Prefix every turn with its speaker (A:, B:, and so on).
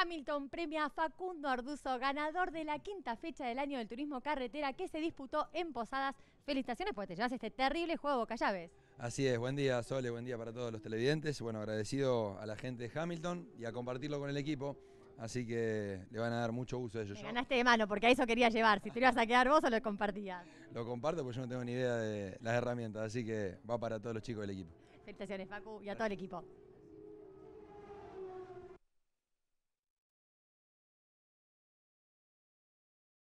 A: Hamilton premia a Facundo
B: Arduzo, ganador de la quinta fecha del año del turismo carretera que se disputó en Posadas. Felicitaciones porque te llevas este terrible juego de Boca
C: Así es, buen día Sole, buen día para todos los televidentes. Bueno, agradecido a la gente de Hamilton y a compartirlo con el equipo. Así que le van a dar mucho uso a ellos. Me
B: ganaste de mano, porque a eso quería llevar. Si te ibas a quedar vos o lo compartías.
C: Lo comparto porque yo no tengo ni idea de las herramientas, así que va para todos los chicos del equipo.
B: Felicitaciones, Facu, y a todo el
D: equipo.